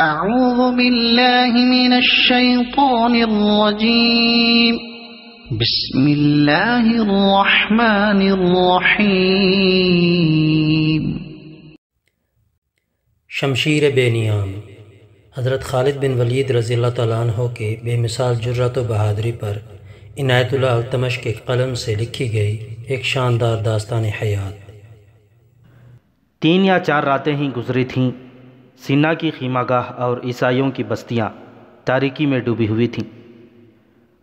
أعوذ بالله من الشيطان الرجيم بسم الله الرحمن الرحيم शमशीर बेनियाम हज़रत खालिद बिन वलीद रज़ी अल्लाह के बेमिसाल जुर्रत व बहादरी पर इनायतुल्ला अल्तमश के कलम से लिखी गई एक शानदार दास्तान हयात तीन या चार रातें ही गुजरी थीं सिन्ना की खीमागाह और ईसाइयों की बस्तियाँ तारीकी में डूबी हुई थीं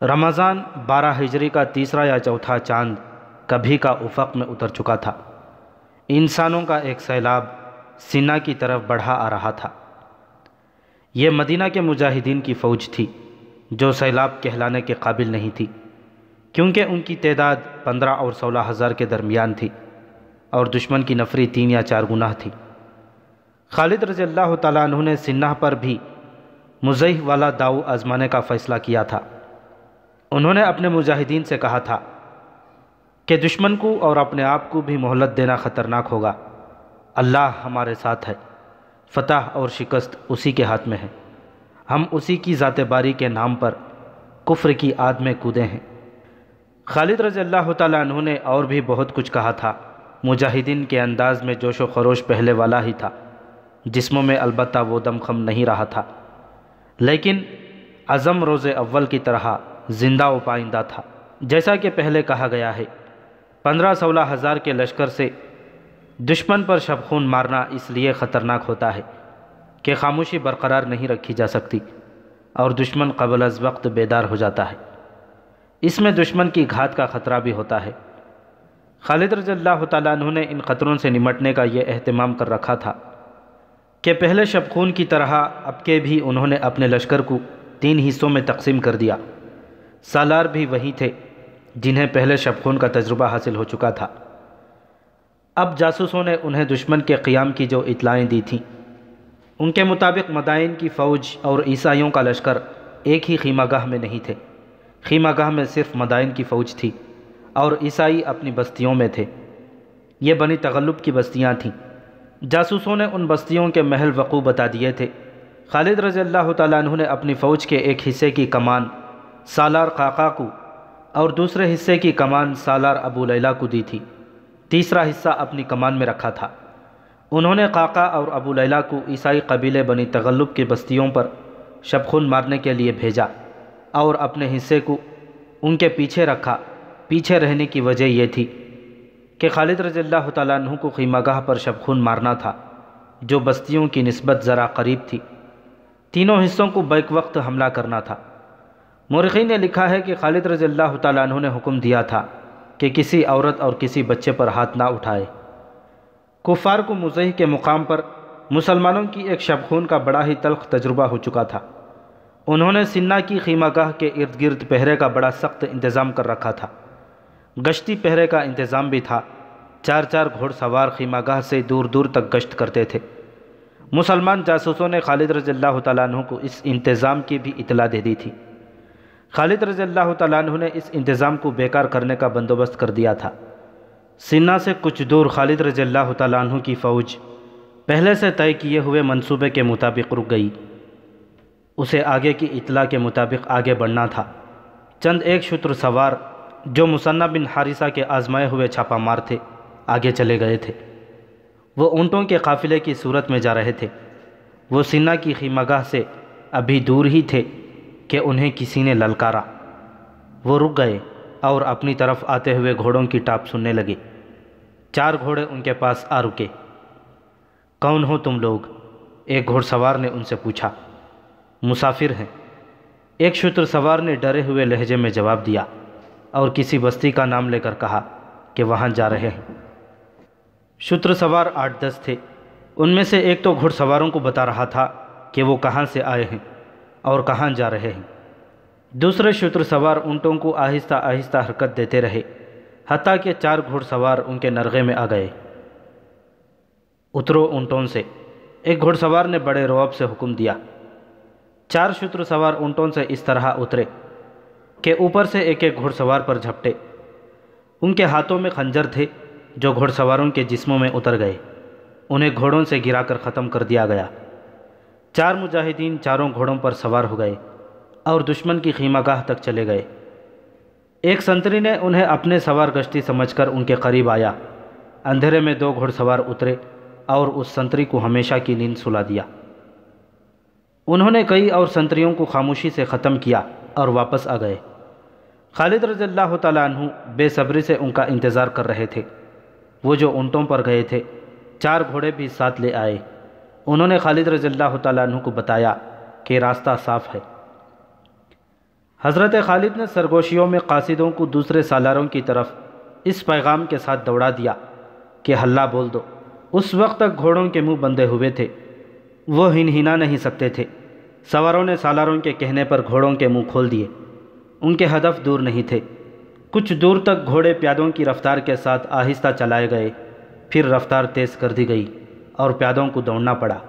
रमज़ान बारह हिजरी का तीसरा या चौथा चांद कभी का उफक में उतर चुका था इंसानों का एक सैलाब सिन्ना की तरफ बढ़ा आ रहा था यह मदीना के मुजाहिदीन की फ़ौज थी जो सैलाब कहलाने के काबिल नहीं थी क्योंकि उनकी तदाद पंद्रह और सोलह हज़ार के दरमियान थी और दुश्मन की नफरी तीन या चार गुना थी खालिद रजी अल्लाह तु ने सिन्हा पर भी मुजह वाला दाऊ आजमाने का फ़ैसला किया था उन्होंने अपने मुजाहिदीन से कहा था कि दुश्मन को और अपने आप को भी मोहलत देना ख़तरनाक होगा अल्लाह हमारे साथ है फतह और शिकस्त उसी के हाथ में है हम उसी की ज़ात बारी के नाम पर कुफ्र की आद में कूदे हैं खालिद रजी अल्लाह तु ने और भी बहुत कुछ कहा था मुजाहिदीन के अंदाज़ में जोश व खरोश पहले वाला ही था जिस्मों में अलबत् वो दमखम नहीं रहा था लेकिन अज़म रोज़ अव्वल की तरह ज़िंदा व पाइंदा था जैसा कि पहले कहा गया है पंद्रह सोलह हज़ार के लश्कर से दुश्मन पर शबखून मारना इसलिए ख़तरनाक होता है कि खामोशी बरकरार नहीं रखी जा सकती और दुश्मन कबल अज वक्त बेदार हो जाता है इसमें दुश्मन की घात का ख़तरा भी होता है खालिद रज़ी अल्लाह ने इन ख़तरों से निमटने का ये अहतमाम कर रखा था के पहले शबखून की तरह अब के भी उन्होंने अपने लश्कर को तीन हिस्सों में तकसीम कर दिया सालार भी वही थे जिन्हें पहले शबखून का तजुर्बा हासिल हो चुका था अब जासूसों ने उन्हें दुश्मन के क़्याम की जो इतलाएँ दी थीं उनके मुताबिक मदाइन की फ़ौज और ईसाइयों का लश्कर एक ही खीमागाह में नहीं थे खीमागाह में सिर्फ मदाइन की फ़ौज थी और ईसाई अपनी बस्तियों में थे ये बनी तगल्लुब की बस्तियाँ थीं जासूसों ने उन बस्तियों के महल वक़ू बता दिए थे खालिद रज़ी अल्लाह तु ने अपनी फ़ौज के एक हिस्से की कमान सालार काकाकू और दूसरे हिस्से की कमान सालार अबू लैला को दी थी तीसरा हिस्सा अपनी कमान में रखा था उन्होंने काका और अबू लैला को ईसाई कबीले बनी तगल्लुब की बस्तियों पर शबखुन मारने के लिए भेजा और अपने हिस्से को उनके पीछे रखा पीछे रहने की वजह यह थी कि खालिद रजील्ला तु को खीमागाह पर शबखून मारना था जो बस्तियों की नस्बत ज़रा करीब थी तीनों हिस्सों को बैक वक्त हमला करना था मुरखी ने लिखा है कि खालिद रजील्ला तु ने हुक्म दिया था कि किसी औरत और किसी बच्चे पर हाथ ना उठाए कुफार को मुजह के मुकाम पर मुसलमानों की एक शबखून का बड़ा ही तलख तजुर्बा हो चुका था उन्होंने सिन्ना की खीमागाह के इर्द गिर्द पहरे का बड़ा सख्त इंतज़ाम कर रखा था गश्ती पहरे का इंतज़ाम भी था चार चार घोड़सवार खीमागाह से दूर दूर तक गश्त करते थे मुसलमान जासूसों ने खालिद रज़ल्ला तु को इस इंतज़ाम की भी इतला दे दी थी खालिद रज़ल्ला तु ने इस इंतज़ाम को बेकार करने का बंदोबस्त कर दिया था सिन्ना से कुछ दूर खालिद रज़ल्ला तु की फ़ौज पहले से तय किए हुए मनसूबे के मुताबिक रुक गई उसे आगे की इतला के मुताबिक आगे बढ़ना था चंद एक शुत्र सवार जो मुसन्ना बिन हारिसा के आजमाए हुए छापामार थे आगे चले गए थे वो ऊँटों के काफ़िले की सूरत में जा रहे थे वो सिन्ना की खीमागाह से अभी दूर ही थे कि उन्हें किसी ने ललकारा वो रुक गए और अपनी तरफ आते हुए घोड़ों की टाप सुनने लगे चार घोड़े उनके पास आ रुके कौन हो तुम लोग एक घोड़सवार ने उनसे पूछा मुसाफिर हैं एक शुत्र सवार ने डरे हुए लहजे में जवाब दिया और किसी बस्ती का नाम लेकर कहा कि वहाँ जा रहे हैं शूत्र सवार आठ दस थे उनमें से एक तो घुड़सवारों को बता रहा था कि वो कहाँ से आए हैं और कहाँ जा रहे हैं दूसरे शूत्र सवार ऊँटों को आहिस्ता आहिस्ता हरकत देते रहे हती के चार घुड़सवार उनके नरगे में आ गए उतरो ऊँटों से एक घुड़सवार ने बड़े रौब से हुक्म दिया चार शूत्र सवार ऊँटों से इस तरह उतरे के ऊपर से एक एक घुड़सवार पर झपटे उनके हाथों में खंजर थे जो घुड़सवारों के जिस्मों में उतर गए उन्हें घोड़ों से गिराकर ख़त्म कर दिया गया चार मुजाहिदीन चारों घोड़ों पर सवार हो गए और दुश्मन की खीमागाह तक चले गए एक संतरी ने उन्हें अपने सवार गश्ती समझकर उनके करीब आया अंधेरे में दो घुड़सवार उतरे और उस संतरी को हमेशा की नींद सुला दिया उन्होंने कई और संतरियों को खामोशी से ख़त्म किया और वापस आ गए खालिद रज़ल्ला तु बेसब्री से उनका इंतज़ार कर रहे थे वो जो ऊँटों पर गए थे चार घोड़े भी साथ ले आए उन्होंने खालिद रज़ल्ला तु को बताया कि रास्ता साफ है हज़रत खालिद ने सरगोशियों में कासिदों को दूसरे सालारों की तरफ इस पैगाम के साथ दौड़ा दिया कि हल्ला बोल दो उस वक्त तक घोड़ों के मुंह बंधे हुए थे वो हिनहिना नहीं सकते थे सवारों ने सालारों के कहने पर घोड़ों के मुंह खोल दिए उनके हदफ दूर नहीं थे कुछ दूर तक घोड़े प्यादों की रफ़्तार के साथ आहिस्ता चलाए गए फिर रफ़्तार तेज़ कर दी गई और प्यादों को दौड़ना पड़ा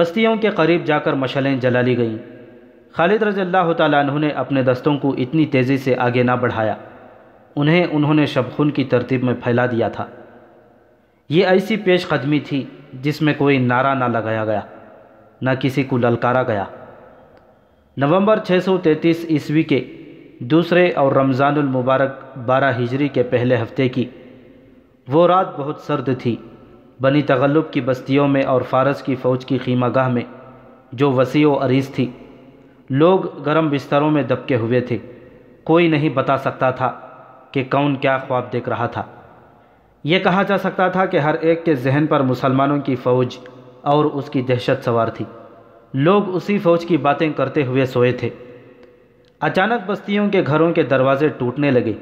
बस्तियों के करीब जाकर मशलें जला ली गईं खालिद रज़ल्ला तु ने अपने दस्तों को इतनी तेज़ी से आगे ना बढ़ाया उन्हें उन्होंने शबखुन की तरतीब में फैला दिया था ये ऐसी पेश कदमी थी जिसमें कोई नारा ना लगाया गया न किसी को ललकारा गया नवंबर 633 ईस्वी के दूसरे और रमज़ानुल मुबारक 12 हिजरी के पहले हफ्ते की वो रात बहुत सर्द थी बनी तगल्लुब की बस्तियों में और फारस की फ़ौज की खीमागाह में जो वसी व अरीज थी लोग गर्म बिस्तरों में दबके हुए थे कोई नहीं बता सकता था कि कौन क्या ख्वाब देख रहा था यह कहा जा सकता था कि हर एक के जहन पर मुसलमानों की फ़ौज और उसकी दहशत सवार थी लोग उसी फौज की बातें करते हुए सोए थे अचानक बस्तियों के घरों के दरवाजे टूटने लगे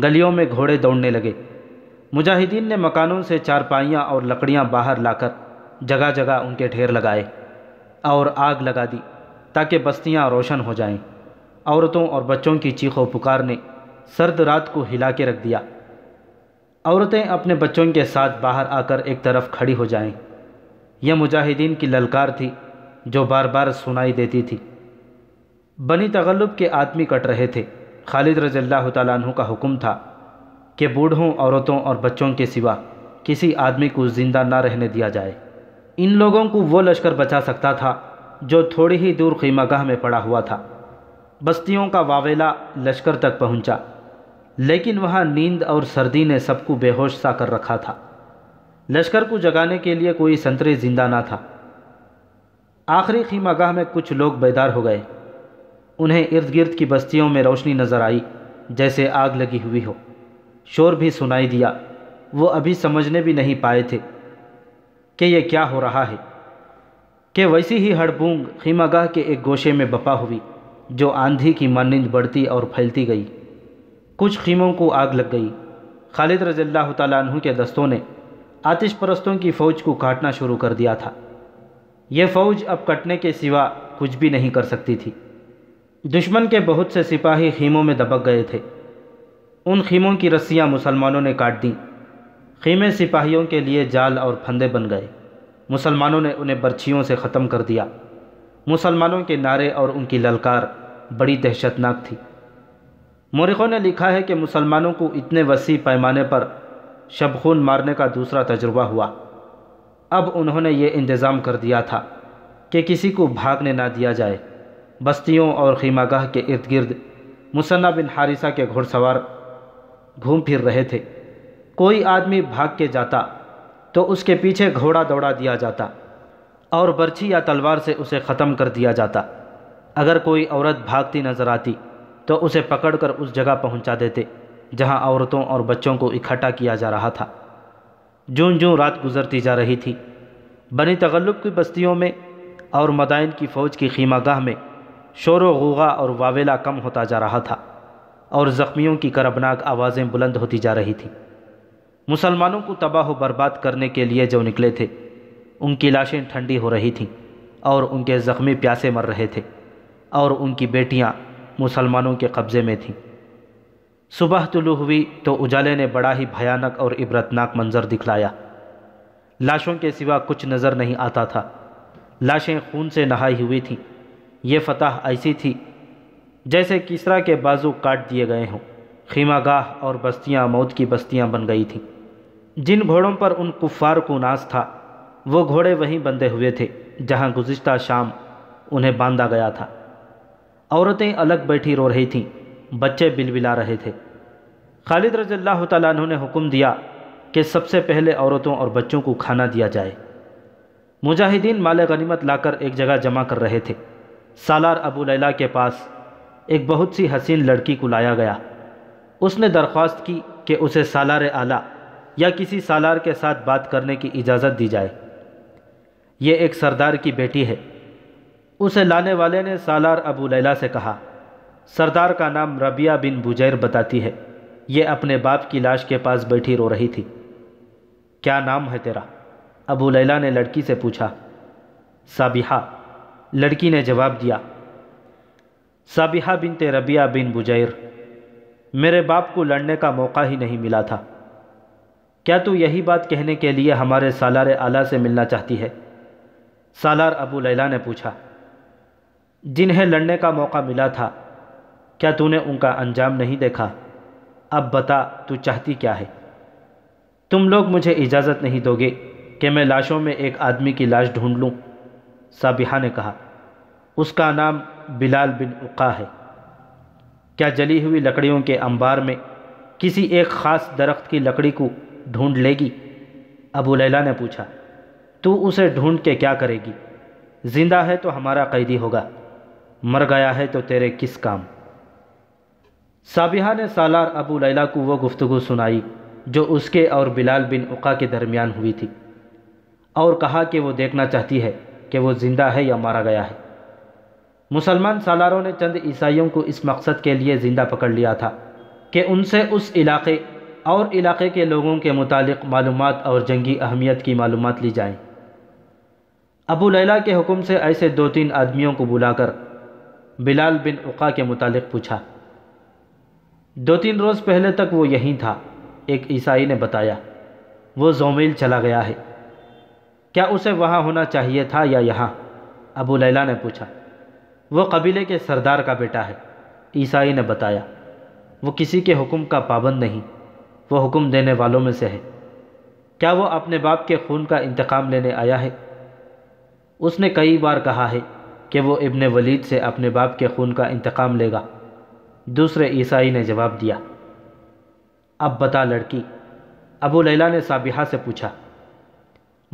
गलियों में घोड़े दौड़ने लगे मुजाहिदीन ने मकानों से चारपाइयाँ और लकड़ियाँ बाहर लाकर जगह जगह उनके ढेर लगाए और आग लगा दी ताकि बस्तियाँ रोशन हो जाएं। औरतों और बच्चों की चीखों पुकार ने सर्द रात को हिला के रख दिया औरतें अपने बच्चों के साथ बाहर आकर एक तरफ खड़ी हो जाएं। यह मुजाहिदीन की ललकार थी जो बार बार सुनाई देती थी बनी तगल्लुब के आदमी कट रहे थे खालिद रज़ल्ला तु का हुक्म था कि बूढ़ों औरतों और बच्चों के सिवा किसी आदमी को ज़िंदा ना रहने दिया जाए इन लोगों को वो लश्कर बचा सकता था जो थोड़ी ही दूर खीमागाह में पड़ा हुआ था बस्तियों का वावेला लश्कर तक पहुंचा, लेकिन वहाँ नींद और सर्दी ने सबको बेहोश सा कर रखा था लश्कर को जगाने के लिए कोई संतरे जिंदा ना था आखिरी खीमा गाह में कुछ लोग बेदार हो गए उन्हें इर्द गिर्द की बस्तियों में रोशनी नज़र आई जैसे आग लगी हुई हो शोर भी सुनाई दिया वो अभी समझने भी नहीं पाए थे कि यह क्या हो रहा है कि वैसी ही हड़बूंग खीमागाह के एक गोशे में बपा हुई जो आंधी की मानिंद बढ़ती और फैलती गई कुछ खीमों को आग लग गई खालिद रज़ी तहु के दस्तों ने आतिश परस्तों की फ़ौज को काटना शुरू कर दिया था यह फ़ौज अब कटने के सिवा कुछ भी नहीं कर सकती थी दुश्मन के बहुत से सिपाही खीमों में दबक गए थे उन खीमों की रस्सियां मुसलमानों ने काट दी खीमे सिपाहियों के लिए जाल और फंदे बन गए मुसलमानों ने उन्हें बर्छियों से ख़त्म कर दिया मुसलमानों के नारे और उनकी ललकार बड़ी दहशतनाक थी मोरखों ने लिखा है कि मुसलमानों को इतने वसी पैमाने पर शबखून मारने का दूसरा तजुर्बा हुआ अब उन्होंने ये इंतज़ाम कर दिया था कि किसी को भागने ना दिया जाए बस्तियों और खीमागाह के इर्द गिर्द मुसन्ना बिन हारिसा के घुड़सवार घूम फिर रहे थे कोई आदमी भाग के जाता तो उसके पीछे घोड़ा दौड़ा दिया जाता और बर्छी या तलवार से उसे ख़त्म कर दिया जाता अगर कोई औरत भागती नज़र आती तो उसे पकड़कर उस जगह पहुंचा देते जहां औरतों और बच्चों को इकट्ठा किया जा रहा था ज्यों ज्यों रात गुजरती जा रही थी बनी तगल्लुब की बस्तियों में और मदाइन की फ़ौज की खीमागाह में शोर गुगा और वावेला कम होता जा रहा था और ज़ख्मियों की करबनाक आवाज़ें बुलंद होती जा रही थी मुसलमानों को तबाह बर्बाद करने के लिए जो निकले थे उनकी लाशें ठंडी हो रही थीं और उनके ज़ख्मी प्यासे मर रहे थे और उनकी बेटियाँ मुसलमानों के कब्ज़े में थीं सुबह तुलू तो हुई तो उजाले ने बड़ा ही भयानक और इबरतनाक मंजर दिखलाया लाशों के सिवा कुछ नज़र नहीं आता था लाशें खून से नहाई हुई थीं ये फतह ऐसी थी जैसे किसरा के बाजू काट दिए गए हों खीमागाह और बस्तियां मौत की बस्तियां बन गई थीं जिन घोड़ों पर उन कुफ़ार को नाश था वो घोड़े वहीं बंधे हुए थे जहां गुज्त शाम उन्हें बांधा गया था औरतें अलग बैठी रो रही थीं बच्चे बिलबिला रहे थे खालिद रज़ल्ला तु ने हुक्म दिया कि सबसे पहले औरतों और बच्चों को खाना दिया जाए मुजाहिदीन माल गनीमत लाकर एक जगह जमा कर रहे थे सालार अबू लैला के पास एक बहुत सी हसीन लड़की को लाया गया उसने दरख्वास्त की कि उसे सालार आला या किसी सालार के साथ बात करने की इजाज़त दी जाए ये एक सरदार की बेटी है उसे लाने वाले ने सालार अबू लैला से कहा सरदार का नाम रबिया बिन बुजैर बताती है ये अपने बाप की लाश के पास बैठी रो रही थी क्या नाम है तेरा अबू लैला ने लड़की से पूछा साबिहा लड़की ने जवाब दिया साबिहा बिन रबिया बिन बुजैर मेरे बाप को लड़ने का मौका ही नहीं मिला था क्या तू यही बात कहने के लिए हमारे सालार आला से मिलना चाहती है सालार अबू लैला ने पूछा जिन्हें लड़ने का मौका मिला था क्या तूने उनका अंजाम नहीं देखा अब बता तू चाहती क्या है तुम लोग मुझे इजाज़त नहीं दोगे कि मैं लाशों में एक आदमी की लाश ढूंढ लूँ साबिहा ने कहा उसका नाम बिलाल बिन उका है क्या जली हुई लकड़ियों के अंबार में किसी एक ख़ास दरख्त की लकड़ी को ढूंढ लेगी अबू लैला ने पूछा तू उसे ढूंढ के क्या करेगी ज़िंदा है तो हमारा कैदी होगा मर गया है तो तेरे किस काम साबिहा ने सालार अबू लैला को वो गुफ्तु सुनाई जो उसके और बिलाल बिन उका के दरमियान हुई थी और कहा कि वो देखना चाहती है कि वो ज़िंदा है या मारा गया है मुसलमान सालारों ने चंद ईसाइयों को इस मकसद के लिए ज़िंदा पकड़ लिया था कि उनसे उस इलाके और इलाके के लोगों के मुतालिक मालूम और जंगी अहमियत की मालूम ली जाएँ अबू लैला के हुक्म से ऐसे दो तीन आदमियों को बुलाकर बिलाल बिन उका के मुतालिक पूछा दो तीन रोज़ पहले तक वो यहीं था एक ईसाई ने बताया वो जोमिल चला गया है क्या उसे वहाँ होना चाहिए था या यहाँ अबू लैला ने पूछा वो कबीले के सरदार का बेटा है ईसाई ने बताया वो किसी के हुक्म का पाबंद नहीं वो हुक्म देने वालों में से है क्या वो अपने बाप के खून का इंतकाम लेने आया है उसने कई बार कहा है कि वो इब्ने वलीद से अपने बाप के खून का इंतकाम लेगा दूसरे ईसाई ने जवाब दिया अब बता लड़की अबू लैला ने साबिहा से पूछा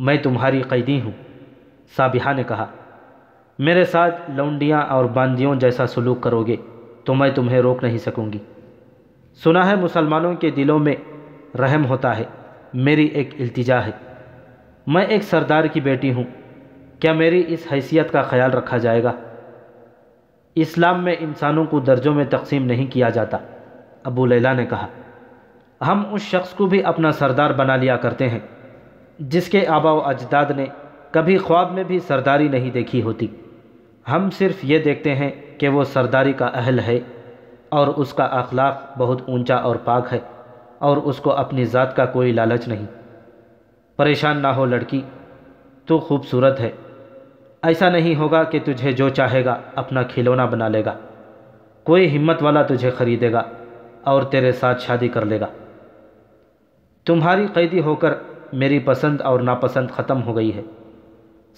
मैं तुम्हारी कैदी हूँ साबिहा ने कहा मेरे साथ लौंडियाँ और बांदियों जैसा सलूक करोगे तो मैं तुम्हें रोक नहीं सकूँगी सुना है मुसलमानों के दिलों में रहम होता है मेरी एक अल्तजा है मैं एक सरदार की बेटी हूँ क्या मेरी इस हैसियत का ख्याल रखा जाएगा इस्लाम में इंसानों को दर्जों में तकसीम नहीं किया जाता अबू लैला ने कहा हम उस शख्स को भी अपना सरदार बना लिया करते हैं जिसके आबा व अजदाद ने कभी ख्वाब में भी सरदारी नहीं देखी होती हम सिर्फ ये देखते हैं कि वो सरदारी का अहल है और उसका अखलाक बहुत ऊंचा और पाक है और उसको अपनी ज़ात का कोई लालच नहीं परेशान ना हो लड़की तो खूबसूरत है ऐसा नहीं होगा कि तुझे जो चाहेगा अपना खिलौना बना लेगा कोई हिम्मत वाला तुझे खरीदेगा और तेरे साथ शादी कर लेगा तुम्हारी कैदी होकर मेरी पसंद और नापसंद ख़त्म हो गई है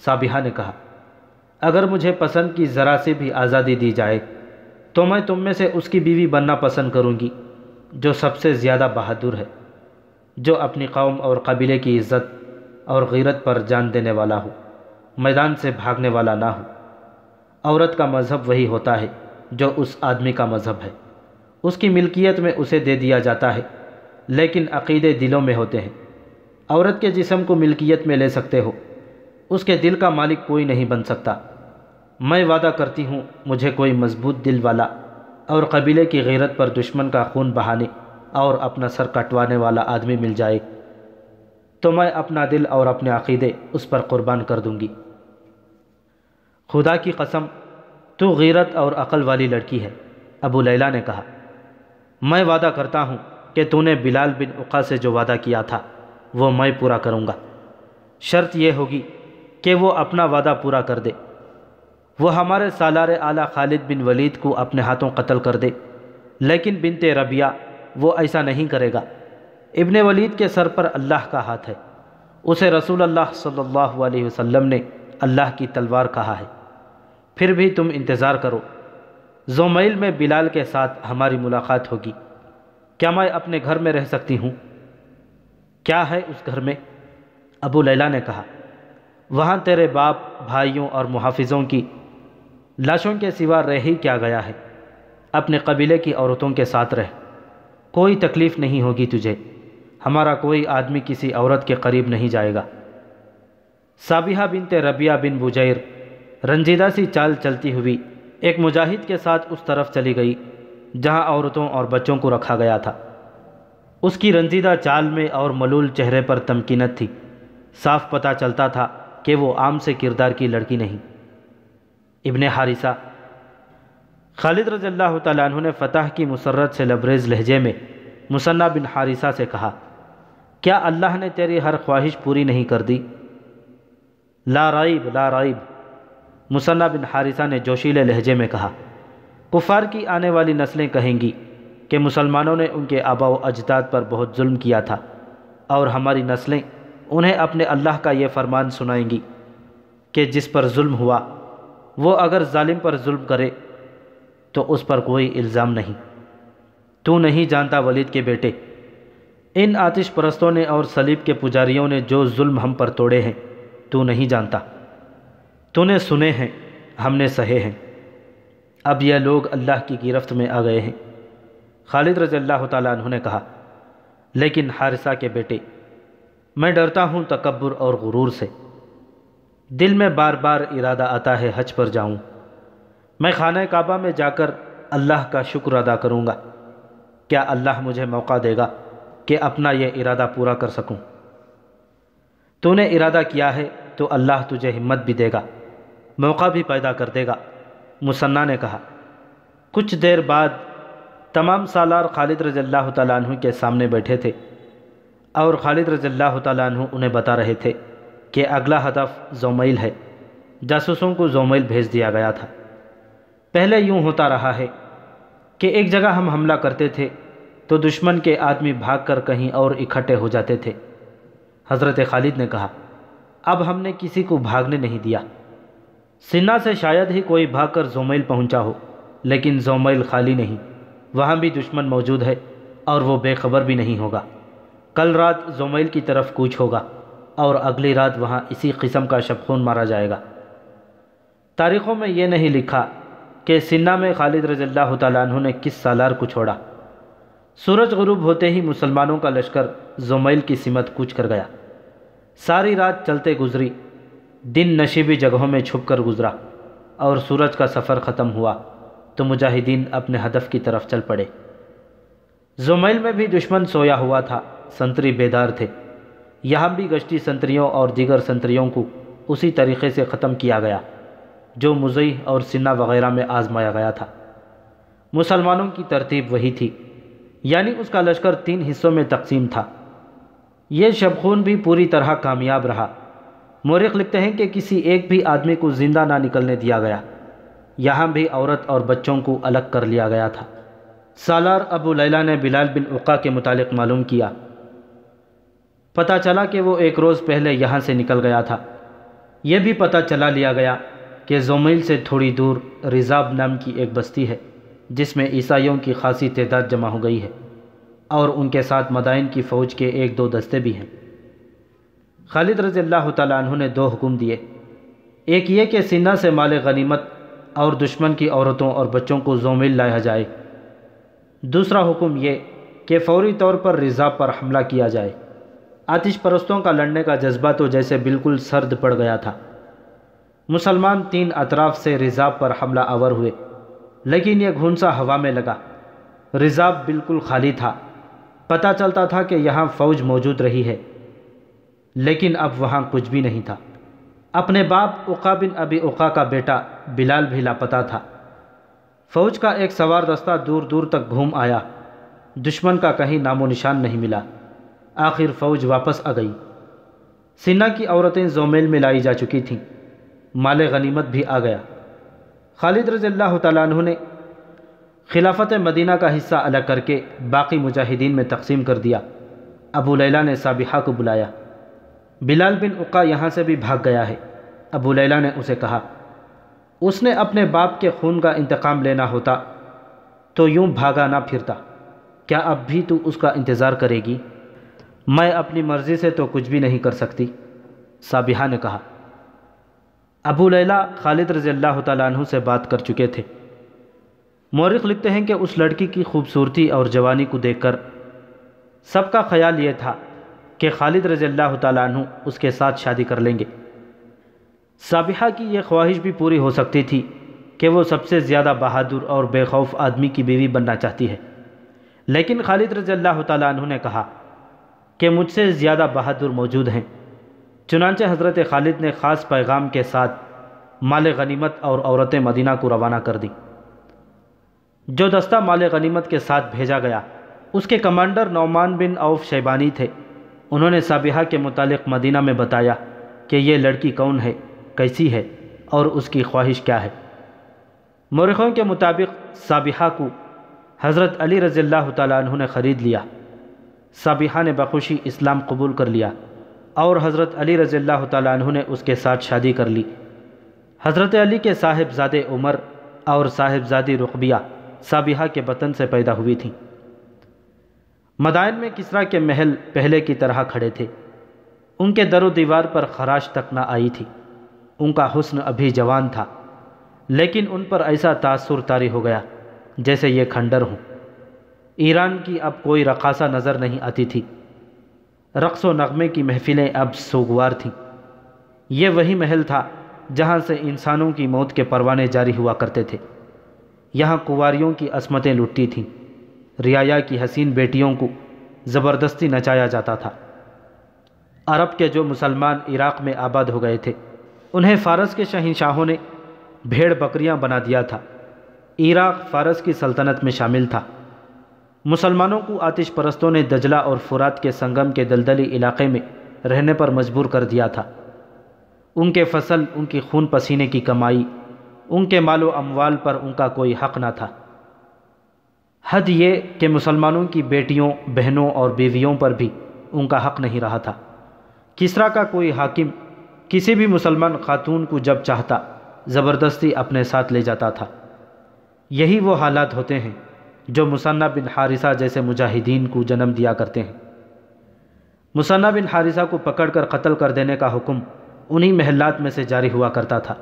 साबिहा ने कहा अगर मुझे पसंद की ज़रा से भी आज़ादी दी जाए तो मैं तुम में से उसकी बीवी बनना पसंद करूंगी जो सबसे ज़्यादा बहादुर है जो अपनी कौम और कबीले की इज़्ज़त और गैरत पर जान देने वाला हो मैदान से भागने वाला ना हो औरत का मज़हब वही होता है जो उस आदमी का मज़हब है उसकी मिल्कियत में उसे दे दिया जाता है लेकिन अकीदे दिलों में होते हैं औरत के जिसम को मिल्कियत में ले सकते हो उसके दिल का मालिक कोई नहीं बन सकता मैं वादा करती हूँ मुझे कोई मजबूत दिल वाला और कबीले की गैरत पर दुश्मन का खून बहाने और अपना सर कटवाने वाला आदमी मिल जाए तो मैं अपना दिल और अपने अकीदे उस पर क़ुरबान कर दूँगी खुदा की कसम तो गीरत और अकल वाली लड़की है अबू लैला ने कहा मैं वादा करता हूँ कि तूने बिलाल बिन उका से जो वादा किया था वो मैं पूरा करूँगा शर्त यह होगी कि वो अपना वादा पूरा कर दे वो हमारे सालार आला खालिद बिन वलीद को अपने हाथों कत्ल कर दे लेकिन बिनते रबिया वो ऐसा नहीं करेगा इबन वलीद के सर पर अल्लाह का हाथ है उसे रसूल अल्लाह सल्लल्लाहु अलैहि वसल्लम ने अल्लाह की तलवार कहा है फिर भी तुम इंतज़ार करो जोमैल में बिलाल के साथ हमारी मुलाकात होगी क्या मैं अपने घर में रह सकती हूँ क्या है उस घर में अबू लैला ने कहा वहाँ तेरे बाप भाइयों और मुहाफिजों की लाशों के सिवा रह ही क्या गया है अपने कबीले की औरतों के साथ रह कोई तकलीफ़ नहीं होगी तुझे हमारा कोई आदमी किसी औरत के करीब नहीं जाएगा साबिहा बिनते रबिया बिन बुजैर रंजीदा सी चाल चलती हुई एक मुजाहिद के साथ उस तरफ चली गई जहां औरतों और बच्चों को रखा गया था उसकी रंजीदा चाल में और मलूल चेहरे पर तमकीनत थी साफ पता चलता था कि वो आम से किरदार की लड़की नहीं इब्ने हारिसा खालिद रज़ल्ला तु ने फ़तह की मुसरत से लबरेज लहजे में मुसन्ना बिन हारिसा से कहा क्या अल्लाह ने तेरी हर ख्वाहिश पूरी नहीं कर दी ला राइब ला राइब मुसन्ना बिन हारिसा ने जोशीले लहजे में कहा कुफार की आने वाली नस्लें कहेंगी कि मुसलमानों ने उनके आबाव अजदाद पर बहुत जुल्म किया था और हमारी नस्लें उन्हें अपने अल्लाह का ये फरमान सुनाएंगी कि जिस पर जुल्म हुआ वो अगर जालिम पर जुल्म करे तो उस पर कोई इल्ज़ाम नहीं तू नहीं जानता वलीद के बेटे इन आतिश परस्तों ने और सलीब के पुजारियों ने जो जुल्म हम पर तोड़े हैं तू नहीं जानता तूने सुने हैं हमने सहे हैं अब यह लोग अल्लाह की गिरफ्त में आ गए हैं खालिद रज़ी अल्लाह तु ने कहा लेकिन हारिसा के बेटे मैं डरता हूँ तकबर और गुरूर से दिल में बार बार इरादा आता है हज पर जाऊँ मैं खाना काबा में जाकर अल्लाह का शुक्र अदा करूँगा क्या अल्लाह मुझे मौका देगा कि अपना यह इरादा पूरा कर सकूँ तूने इरादा किया है तो अल्लाह तुझे हिम्मत भी देगा मौका भी पैदा कर देगा मुसन्ना ने कहा कुछ देर बाद तमाम सालार खालिद रज़ल्ला तु के सामने बैठे थे और खालिद रज़ल्ला तु उन्हें बता रहे थे कि अगला हदफ जोमैल है जासूसों को जोमैल भेज दिया गया था पहले यूँ होता रहा है कि एक जगह हम हमला करते थे तो दुश्मन के आदमी भागकर कहीं और इकट्ठे हो जाते थे हज़रत खालिद ने कहा अब हमने किसी को भागने नहीं दिया सिन्ना से शायद ही कोई भागकर जोमैल पहुंचा हो लेकिन जोमैल खाली नहीं वहाँ भी दुश्मन मौजूद है और वो बेखबर भी नहीं होगा कल रात जोमैल की तरफ कूच होगा और अगली रात वहाँ इसी किस्म का शबखून मारा जाएगा तारीख़ों में यह नहीं लिखा कि सिन्ना में खालिद रज़ल्ला ने किस सालार को छोड़ा सूरज गुरूब होते ही मुसलमानों का लश्कर जोमैल की सिमत कूच कर गया सारी रात चलते गुजरी दिन नशीबी जगहों में छुप कर गुजरा और सूरज का सफ़र ख़त्म हुआ तो मुजाहिदीन अपने हदफ की तरफ चल पड़े जुमैल में भी दुश्मन सोया हुआ था संतरी बेदार थे यहाँ भी गश्ती संतरियों और दीगर संतरियों को उसी तरीके से ख़त्म किया गया जो मुजई और सिन्ना वगैरह में आजमाया गया था मुसलमानों की तरतीब वही थी यानी उसका लश्कर तीन हिस्सों में तकसीम था यह शबखून भी पूरी तरह कामयाब रहा मौरख लिखते हैं कि किसी एक भी आदमी को ज़िंदा ना निकलने दिया गया यहाँ भी औरत और बच्चों को अलग कर लिया गया था सालार अबू लैला ने बिलाल बिन उका के मुतालिक मालूम किया पता चला कि वो एक रोज़ पहले यहाँ से निकल गया था यह भी पता चला लिया गया कि जोमैल से थोड़ी दूर रिजाब नाम की एक बस्ती है जिसमें ईसाइयों की खासी तदाद जमा हो गई है और उनके साथ मदाइन की फ़ौज के एक दो दस्ते भी हैं खालिद रज़ी अल्लाह तु ने दो हुक्म दिए एक ये कि सीना से माल गनीमत और दुश्मन की औरतों और बच्चों को जोमिल लाया जाए दूसरा हुक्म ये कि फौरी तौर पर रिजा पर हमला किया जाए आतिश परस्तों का लड़ने का जज्बा तो जैसे बिल्कुल सर्द पड़ गया था मुसलमान तीन अतराफ से रिजाब पर हमला आवर हुए लेकिन यह घुनसा हवा में लगा रिजाब बिल्कुल खाली था पता चलता था कि यहाँ फ़ौज मौजूद रही है लेकिन अब वहाँ कुछ भी नहीं था अपने बाप उका बिन अबी उका का बेटा बिलाल भी लापता था फौज का एक सवार दस्ता दूर दूर तक घूम आया दुश्मन का कहीं नामो निशान नहीं मिला आखिर फौज वापस आ गई सिन्हा की औरतें जोमेल में लाई जा चुकी थीं माल गनीमत भी आ गया खालिद रजील्ला तु ने खिलाफत मदीना का हिस्सा अलग करके बाकी मुजाहिदीन में तकसीम कर दिया अबू लैला ने साबिहा को बुलाया बिलाल बिन उका यहाँ से भी भाग गया है अबू लैला ने उसे कहा उसने अपने बाप के खून का इंतकाम लेना होता तो यूं भागा ना फिरता क्या अब भी तू उसका इंतज़ार करेगी मैं अपनी मर्ज़ी से तो कुछ भी नहीं कर सकती साबिहा ने कहा अबू लैला खालिद रज़ी तु से बात कर चुके थे मौरख लिखते हैं कि उस लड़की की खूबसूरती और जवानी को देखकर सबका ख्याल ये था कि खालिद रज़ी अल्लाह तु उसके साथ शादी कर लेंगे साबिहा की यह ख्वाहिश भी पूरी हो सकती थी कि वो सबसे ज़्यादा बहादुर और बेखौफ आदमी की बीवी बनना चाहती है लेकिन खालिद रज़ी अल्लाह तु ने कहा कि मुझसे ज़्यादा बहादुर मौजूद हैं चुनानचे हज़रत खालिद ने ख़ास पैगाम के साथ माल गनीमत और औरत मदीना को रवाना कर दी जो दस्ता माल गनीमत के साथ भेजा गया उसके commander Nauman bin Auf Shaibani थे उन्होंने साबिहा के मुतालिक मदीना में बताया कि ये लड़की कौन है कैसी है और उसकी ख्वाहिश क्या है मुरखों के मुताबिक साबिहा को हज़रत अली रज़ील्ला तु ने ख़रीद लिया साबिहा ने बखुशी इस्लाम कबूल कर लिया और हज़रत अली रज़ील्ला ने उसके साथ शादी कर ली हज़रत अली के साहिबजादे उमर और साहिबजादी रुकबिया साबिहा के वतन से पैदा हुई थी मदायन में किसरा के महल पहले की तरह खड़े थे उनके दर दीवार पर खराश तक न आई थी उनका हुस्न अभी जवान था लेकिन उन पर ऐसा तासुर तारी हो गया जैसे ये खंडर हों ईरान की अब कोई रकासा नज़र नहीं आती थी रक़्स व नगमे की महफ़िलें अब सोगवार थीं ये वही महल था जहाँ से इंसानों की मौत के परवाने जारी हुआ करते थे यहाँ कुंवारियों की असमतें लुटती थीं रियाया की हसीन बेटियों को ज़बरदस्ती नचाया जाता था अरब के जो मुसलमान इराक़ में आबाद हो गए थे उन्हें फ़ारस के शहनशाहों ने भेड़ बकरियां बना दिया था इराक़ फ़ारस की सल्तनत में शामिल था मुसलमानों को आतिश परस्तों ने दजला और फुरात के संगम के दलदली इलाके में रहने पर मजबूर कर दिया था उनके फसल उनकी खून पसीने की कमाई उनके मालो अमवाल पर उनका कोई हक न था हद ये कि मुसलमानों की बेटियों बहनों और बीवियों पर भी उनका हक नहीं रहा था किसरा का कोई हाकिम किसी भी मुसलमान खातून को जब चाहता ज़बरदस्ती अपने साथ ले जाता था यही वो हालात होते हैं जो मुसन्ना बिन हारिसा जैसे मुजाहिदीन को जन्म दिया करते हैं मुसन्ना बिन हारिसा को पकड़कर कत्ल कर देने का हुक्म उन्हीं महलात में से जारी हुआ करता था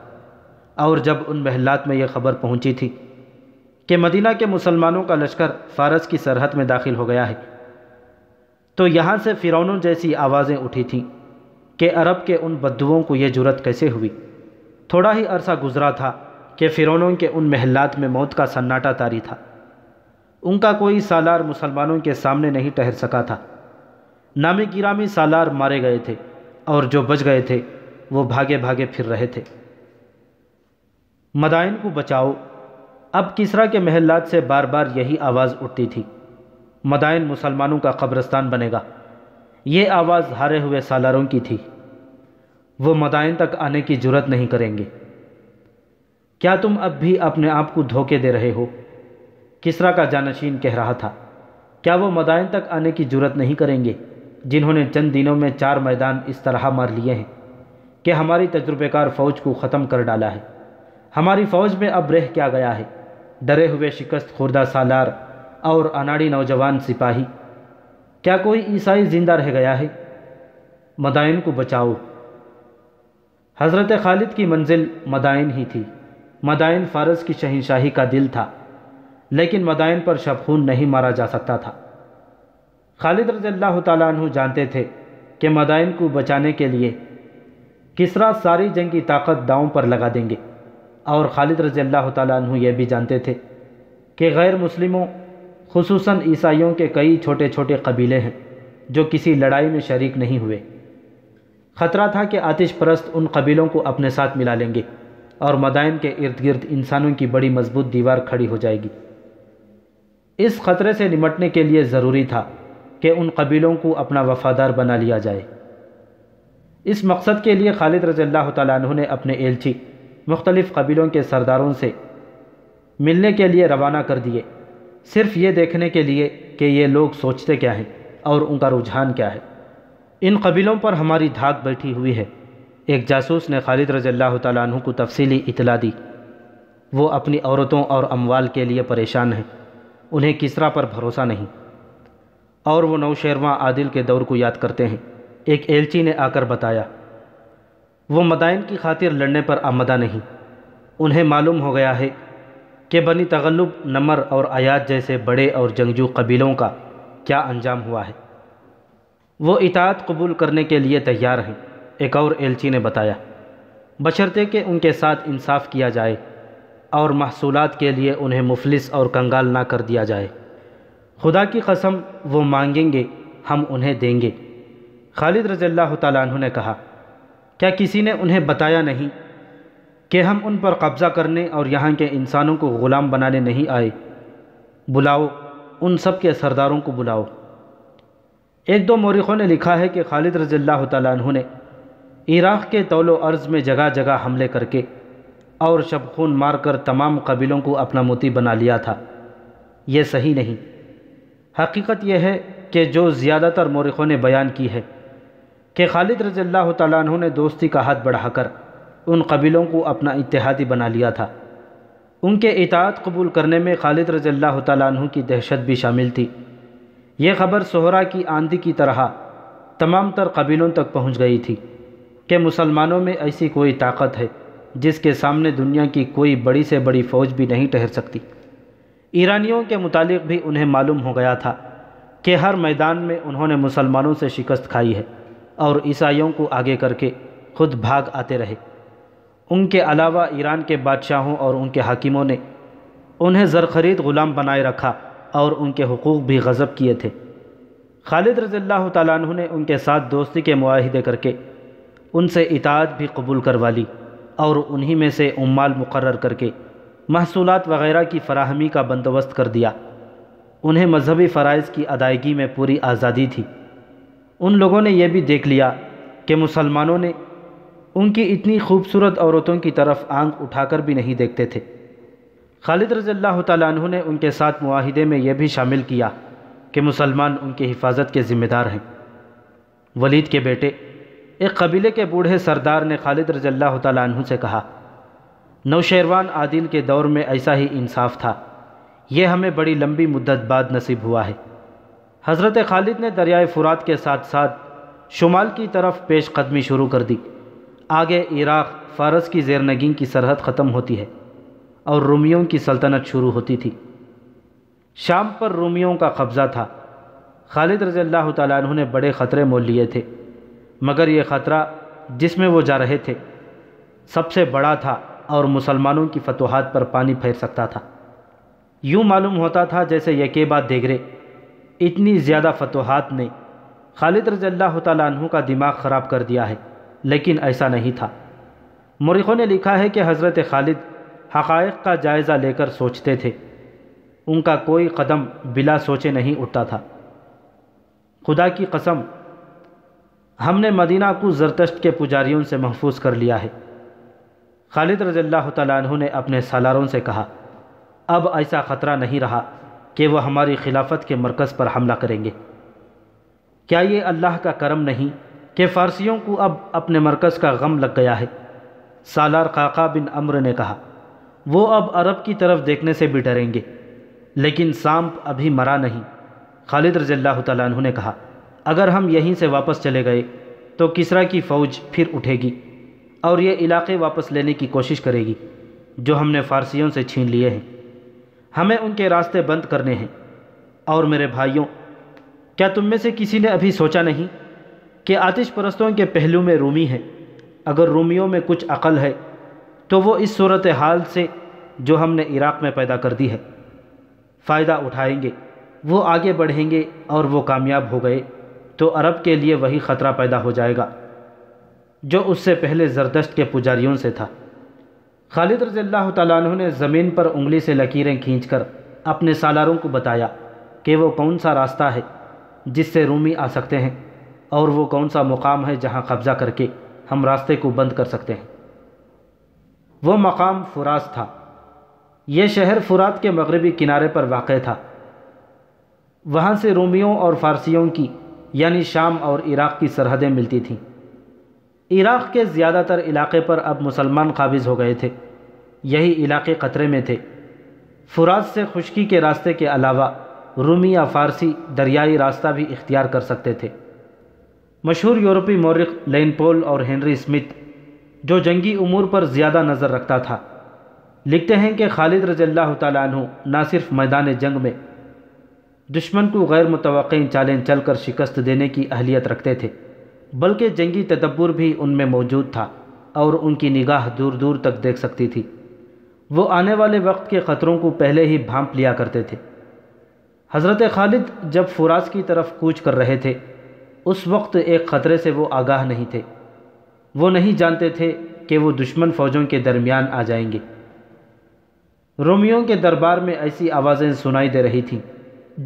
और जब उन महलात में यह खबर पहुंची थी कि मदीना के मुसलमानों का लश्कर फारस की सरहद में दाखिल हो गया है तो यहाँ से फ़िरौनों जैसी आवाज़ें उठी थीं कि अरब के उन बदुओं को यह जरूरत कैसे हुई थोड़ा ही अरसा गुजरा था कि फ़िरौनों के उन महलात में मौत का सन्नाटा तारी था उनका कोई सालार मुसलमानों के सामने नहीं ठहर सका था नामी गिरामी सालार मारे गए थे और जो बच गए थे वो भागे भागे फिर रहे थे मदाइन को बचाओ अब किसरा के महलात से बार बार यही आवाज़ उठती थी मदायन मुसलमानों का कब्रस्तान बनेगा ये आवाज़ हारे हुए सालारों की थी वो मदायन तक आने की जरूरत नहीं करेंगे क्या तुम अब भी अपने आप को धोखे दे रहे हो किसरा का जानशीन कह रहा था क्या वो मदायन तक आने की जरूरत नहीं करेंगे जिन्होंने चंद दिनों में चार मैदान इस तरह मार लिए हैं कि हमारी तजुर्बेकार फ़ौज को ख़त्म कर डाला है हमारी फ़ौज में अब रह क्या गया है डरे हुए शिकस्त खुर्दा सालार और अनाड़ी नौजवान सिपाही क्या कोई ईसाई जिंदा रह गया है मदाइन को बचाओ हज़रत खालिद की मंजिल मदाइन ही थी मदाइन फारस की शहनशाही का दिल था लेकिन मदाइन पर शबखून नहीं मारा जा सकता था खालिद रजील्ला तु जानते थे कि मदाइन को बचाने के लिए किसरा सारी जंग की ताकत दांव पर लगा देंगे और खालिद रज़ी अल्लाह तु यह भी जानते थे कि गैर मुस्लिमों खूस ईसाइयों के कई छोटे छोटे कबीले हैं जो किसी लड़ाई में शरीक नहीं हुए ख़तरा था कि आतिश परस्त उन कबीलों को अपने साथ मिला लेंगे और मदायन के इर्द गिर्द इंसानों की बड़ी मजबूत दीवार खड़ी हो जाएगी इस खतरे से निमटने के लिए ज़रूरी था कि उन कबीलों को अपना वफादार बना लिया जाए इस मकसद के लिए खालिद रज़ी अल्लाह तु ने अपने एलची मुख्तलिफ़ कबीलों के सरदारों से मिलने के लिए रवाना कर दिए सिर्फ ये देखने के लिए कि ये लोग सोचते क्या हैं और उनका रुझान क्या है इन कबीलों पर हमारी धाक बैठी हुई है एक जासूस ने खालिद रज़ल्ला तु को तफसीली इतला दी वो अपनी औरतों और अमवाल के लिए परेशान हैं उन्हें किसरा पर भरोसा नहीं और वो नौशेरवा आदिल के दौर को याद करते हैं एक एलची ने आकर बताया वो मदाइन की खातिर लड़ने पर आमदा नहीं उन्हें मालूम हो गया है कि बनी तगल्लुब नमर और आयात जैसे बड़े और जंगजू कबीलों का क्या अंजाम हुआ है वो इतात कबूल करने के लिए तैयार हैं एक और एलची ने बताया बशर्ते कि उनके साथ इंसाफ किया जाए और महसूलत के लिए उन्हें मुफलिस और कंगाल ना कर दिया जाए खुदा की कसम वो मांगेंगे हम उन्हें देंगे खालिद रज़ी अल्लाह ने कहा क्या किसी ने उन्हें बताया नहीं कि हम उन पर कब्ज़ा करने और यहाँ के इंसानों को ग़ुलाम बनाने नहीं आए बुलाओ उन सब के सरदारों को बुलाओ एक दो मौरखों ने लिखा है कि खालिद रजील्ला तु ने इराक़ के तोलो अर्ज़ में जगह जगह हमले करके और शब खून मार कर तमाम कबीलों को अपना मोती बना लिया था ये सही नहीं हकीकत यह है कि जो ज़्यादातर मौरखों ने बयान की है कि खालिद रज़ी अल्लाह तु ने दोस्ती का हाथ बढ़ाकर उन कबीलों को अपना इतिहादी बना लिया था उनके इतात कबूल करने में खालिद रज़ी अल्लाह तु की दहशत भी शामिल थी यह खबर सोहरा की आंधी की तरह तमाम तर कबीलों तक पहुँच गई थी कि मुसलमानों में ऐसी कोई ताकत है जिसके सामने दुनिया की कोई बड़ी से बड़ी फ़ौज भी नहीं ठहर सकती ईरानियों के मुतालिक भी उन्हें मालूम हो गया था कि हर मैदान में उन्होंने मुसलमानों से शिकस्त खाई है और ईसाइयों को आगे करके खुद भाग आते रहे उनके अलावा ईरान के बादशाहों और उनके हाकिमों ने उन्हें ज़रख़रीद ग़ुलाम बनाए रखा और उनके हकूक़ भी गज़ब किए थे खालिद रज़ील्ला तु ने उनके साथ दोस्ती के माहदे करके उनसे इताद भी कबूल करवा ली और उन्हीं में से उमाल मुकर करके महसूलत वगैरह की फराहमी का बंदोबस्त कर दिया उन्हें मजहबी फ़राइज़ की अदायगी में पूरी आज़ादी थी उन लोगों ने यह भी देख लिया कि मुसलमानों ने उनकी इतनी खूबसूरत औरतों की तरफ आंख उठाकर भी नहीं देखते थे खालिद रज़ील्ला तु ने उनके साथ माहदे में यह भी शामिल किया कि मुसलमान उनकी हिफाजत के ज़िम्मेदार हैं वलीद के बेटे एक कबीले के बूढ़े सरदार ने खालिद रज़ल्ला तु से कहा नौशेरवान आदिल के दौर में ऐसा ही इंसाफ था यह हमें बड़ी लंबी मुद्दत बाद नसीब हुआ है हज़रत खालिद ने दरियाए फ़ुरात के साथ साथ शुमाल की तरफ पेश कदमी शुरू कर दी आगे इराक़ फ़ारस की जैरनगीन की सरहद ख़त्म होती है और रोमियों की सल्तनत शुरू होती थी शाम पर रोमियों का कब्ज़ा था खालिद रज़ी अल्लाह तु ने बड़े ख़तरे मोल लिए थे मगर ये ख़तरा जिसमें वो जा रहे थे सबसे बड़ा था और मुसलमानों की फतवाहत पर पानी फेर सकता था यूँ मालूम होता था जैसे यके बाद देगरे इतनी ज़्यादा फतवाहत ने खालिद रज़ल्ला तु का दिमाग ख़राब कर दिया है लेकिन ऐसा नहीं था मरीखों ने लिखा है कि हज़रत खालिद हक़ का जायज़ा लेकर सोचते थे उनका कोई कदम बिला सोचे नहीं उठता था खुदा की कसम हमने मदीना को जरतश्त के पुजारियों से महफूज कर लिया है खालिद रज़ल्ला तु ने अपने सालारों से कहा अब ऐसा ख़तरा नहीं रहा कि वह हमारी खिलाफत के मरकज़ पर हमला करेंगे क्या ये अल्लाह का करम नहीं कि फ़ारसियों को अब अपने मरकज़ का गम लग गया है सालार काका बिन अम्र ने कहा वो अब अरब की तरफ देखने से भी डरेंगे लेकिन सांप अभी मरा नहीं खालिद रज़ील्ला तु ने कहा अगर हम यहीं से वापस चले गए तो किसरा की फ़ौज फिर उठेगी और ये इलाके वापस लेने की कोशिश करेगी जो हमने फ़ारसियों से छीन लिए हैं हमें उनके रास्ते बंद करने हैं और मेरे भाइयों क्या तुम में से किसी ने अभी सोचा नहीं कि आतिश परस्तों के पहलू में रूमी है अगर रूमियों में कुछ अकल है तो वो इस सूरत हाल से जो हमने इराक़ में पैदा कर दी है फ़ायदा उठाएंगे वो आगे बढ़ेंगे और वो कामयाब हो गए तो अरब के लिए वही ख़तरा पैदा हो जाएगा जो उससे पहले जरदश्त के पुजारियों से था खालिद रज़ील्ला तु ने ज़मीन पर उंगली से लकीरें खींचकर अपने सालारों को बताया कि वो कौन सा रास्ता है जिससे रूमी आ सकते हैं और वो कौन सा मुकाम है जहाँ कब्ज़ा करके हम रास्ते को बंद कर सकते हैं वो मकाम फुरास था यह शहर फुरात के मगरबी किनारे पर वाक़ था वहाँ से रोमियों और फारसियों की यानी शाम और इराक़ की सरहदें मिलती थीं इराक़ के ज़्यादातर इलाके पर अब मुसलमान काबिज़ हो गए थे यही इलाके ख़तरे में थे फुरात से खुशकी के रास्ते के अलावा रूमी या फ़ारसी दरियाई रास्ता भी इख्तियार कर सकते थे मशहूर यूरोपी मौरख लेनपोल और हेनरी स्मिथ जो जंगी उमूर पर ज़्यादा नज़र रखता था लिखते हैं कि खालिद रज़ल्ला तु न सिर्फ मैदान जंग में दुश्मन को गैर मुतव चालें चलकर शिकस्त देने की अहलियत रखते थे बल्कि जंगी तदब्बर भी उनमें मौजूद था और उनकी निगाह दूर दूर तक देख सकती थी वो आने वाले वक्त के ख़तरों को पहले ही भांप लिया करते थे हज़रत खालिद जब फुरास की तरफ कूच कर रहे थे उस वक्त एक ख़तरे से वो आगाह नहीं थे वो नहीं जानते थे कि वो दुश्मन फ़ौजों के दरमियान आ जाएंगे रोमियों के दरबार में ऐसी आवाज़ें सुनाई दे रही थीं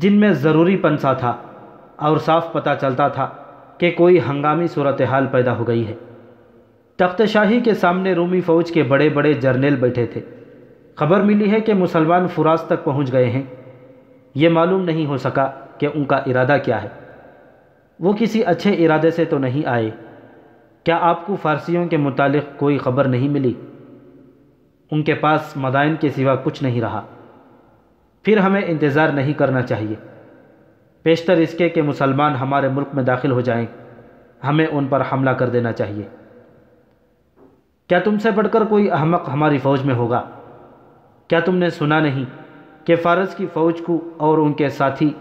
जिनमें ज़रूरी पनसा था और साफ पता चलता था कि कोई हंगामी सूरत हाल पैदा हो गई है तख्त शाही के सामने रूमी फ़ौज के बड़े बड़े जर्नेल बैठे थे खबर मिली है कि मुसलमान फुरास तक पहुंच गए हैं ये मालूम नहीं हो सका कि उनका इरादा क्या है वो किसी अच्छे इरादे से तो नहीं आए क्या आपको फ़ारसियों के मुतालिक कोई ख़बर नहीं मिली उनके पास मदाइन के सिवा कुछ नहीं रहा फिर हमें इंतज़ार नहीं करना चाहिए पेशतर इसके कि मुसलमान हमारे मुल्क में दाखिल हो जाएं हमें उन पर हमला कर देना चाहिए क्या तुमसे बढ़कर कोई अहमक हमारी फ़ौज में होगा क्या तुमने सुना नहीं कि फ़ारस की फ़ौज को और उनके साथी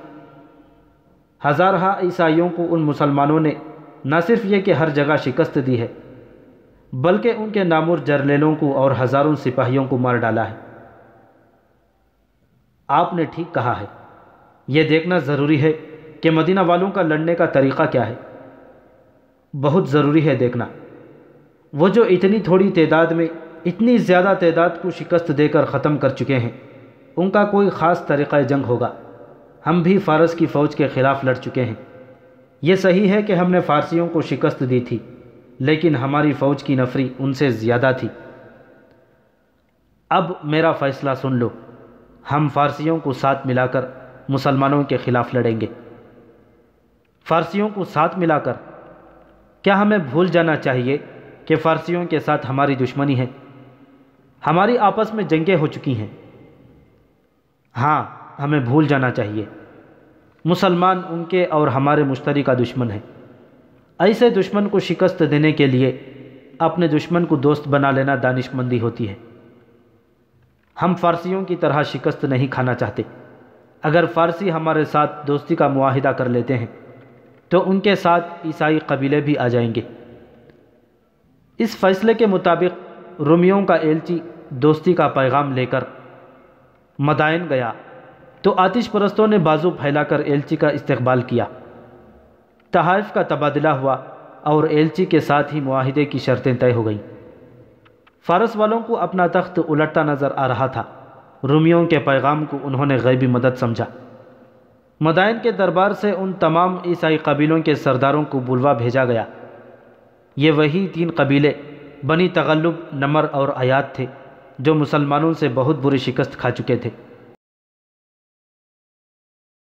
हज़ारहा ईसाइयों को उन मुसलमानों ने न सिर्फ ये कि हर जगह शिकस्त दी है बल्कि उनके नामुर जर्नेलों को और हज़ारों सिपाहियों को मार डाला है आपने ठीक कहा है ये देखना ज़रूरी है कि मदीना वालों का लड़ने का तरीक़ा क्या है बहुत ज़रूरी है देखना वो जो इतनी थोड़ी तादाद में इतनी ज़्यादा तादाद को शिकस्त देकर ख़त्म कर चुके हैं उनका कोई ख़ास तरीक़ा जंग होगा हम भी फ़ारस की फ़ौज के ख़िलाफ़ लड़ चुके हैं ये सही है कि हमने फ़ारसियों को शिकस्त दी थी लेकिन हमारी फ़ौज की नफरी उनसे ज़्यादा थी अब मेरा फ़ैसला सुन लो हम फ़ारसियों को साथ मिलाकर मुसलमानों के ख़िलाफ़ लड़ेंगे फ़ारसियों को साथ मिलाकर क्या हमें भूल जाना चाहिए कि फ़ारसियों के साथ हमारी दुश्मनी है हमारी आपस में जंगें हो चुकी हैं हाँ हमें भूल जाना चाहिए मुसलमान उनके और हमारे मुश्तरी का दुश्मन है ऐसे दुश्मन को शिकस्त देने के लिए अपने दुश्मन को दोस्त बना लेना दानिशमंदी होती है हम फ़ारसियों की तरह शिकस्त नहीं खाना चाहते अगर फ़ारसी हमारे साथ दोस्ती का माहिदा कर लेते हैं तो उनके साथ ईसाई कबीले भी आ जाएंगे इस फैसले के मुताबिक रोमियों का एलची दोस्ती का पैगाम लेकर मदायन गया तो आतिश परस्तों ने बाजू फैलाकर एलची का इस्तकबाल किया तहाइफ का तबादला हुआ और एलची के साथ ही माहदे की शर्तें तय हो गईं फ़ारस वालों को अपना तख्त उलटता नज़र आ रहा था रूमियों के पैगाम को उन्होंने गैबी मदद समझा मदायन के दरबार से उन तमाम ईसाई कबीलों के सरदारों को बुलवा भेजा गया ये वही तीन कबीले बनी तगल्लुब नमर और आयात थे जो मुसलमानों से बहुत बुरी शिकस्त खा चुके थे